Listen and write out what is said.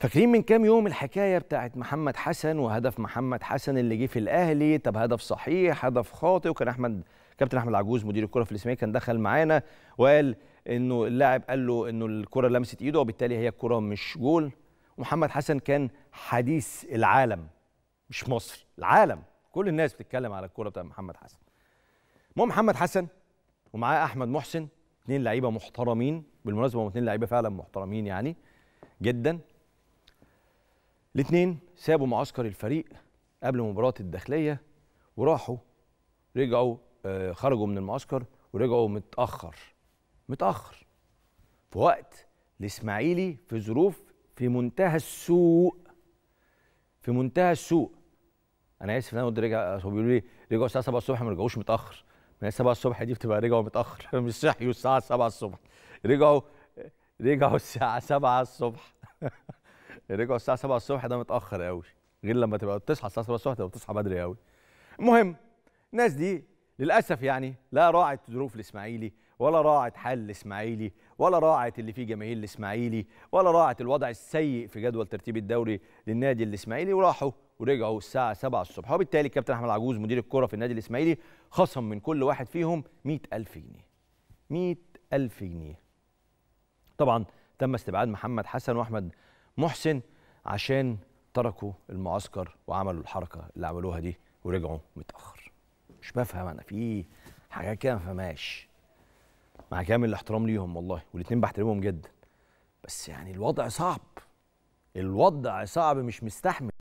فاكرين من كام يوم الحكايه بتاعت محمد حسن وهدف محمد حسن اللي جه في الاهلي طب هدف صحيح هدف خاطئ وكان احمد كابتن احمد العجوز مدير الكره في الاسماعيلي كان دخل معانا وقال انه اللاعب قال له انه الكره لمست ايده وبالتالي هي الكره مش جول ومحمد حسن كان حديث العالم مش مصر العالم كل الناس بتتكلم على الكره بتاعت محمد حسن المهم محمد حسن ومعاه احمد محسن اثنين لعيبه محترمين بالمناسبه هم اثنين لعيبه فعلا محترمين يعني جدا الاثنين سابوا معسكر الفريق قبل مباراه الداخليه وراحوا رجعوا آه، خرجوا من المعسكر ورجعوا متاخر متاخر في وقت الاسماعيلي في ظروف في منتهى السوء في منتهى السوء انا اسف انا قلت رجع بيقولوا لي رجعوا الساعه 7 الصبح ما رجعوش متاخر ما هي 7 الصبح دي بتبقى رجعوا متاخر مش صحيوا الساعه 7 الصبح رجعوا رجعوا الساعه 7 الصبح رجعوا الساعه 7 الصبح ده متاخر قوي غير لما تبقى تصحى الساعه 7 الصبح تبقى بتصحى بدري قوي المهم الناس دي للاسف يعني لا راعت ظروف الاسماعيلي ولا راعت حال الاسماعيلي ولا راعت اللي فيه جماهير الاسماعيلي ولا راعت الوضع السيء في جدول ترتيب الدوري للنادي الاسماعيلي وراحوا ورجعوا الساعه 7 الصبح وبالتالي الكابتن احمد عجوز مدير الكره في النادي الاسماعيلي خصم من كل واحد فيهم 100000 جنيه 100000 جنيه طبعا تم استبعاد محمد حسن واحمد محسن عشان تركوا المعسكر وعملوا الحركه اللي عملوها دي ورجعوا متاخر مش بفهم انا في إيه. حاجات كده ما فهمهاش مع كامل الاحترام ليهم والله والاثنين بحترمهم جدا بس يعني الوضع صعب الوضع صعب مش مستحمل